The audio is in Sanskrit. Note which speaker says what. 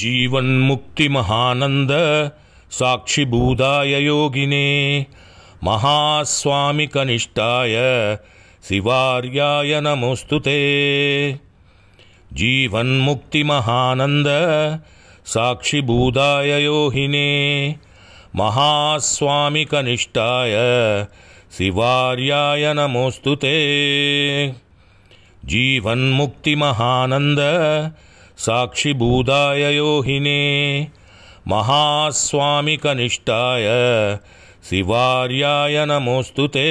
Speaker 1: जीवन्मुक्तिमहानन्द साक्षिभूताय योगिने महास्वामिकनिष्ठाय शिवार्याय नमोऽस्तु ते जीवन्मुक्तिमहानन्द साक्षिभूताय योगिने महास्वामिकनिष्ठाय शिवार्याय नमोऽस्तु ते जीवन्मुक्तिमहानन्द साक्षिभूदाय योहिने महास्वामिकनिष्ठाय शिवार्याय नमोऽस्तु ते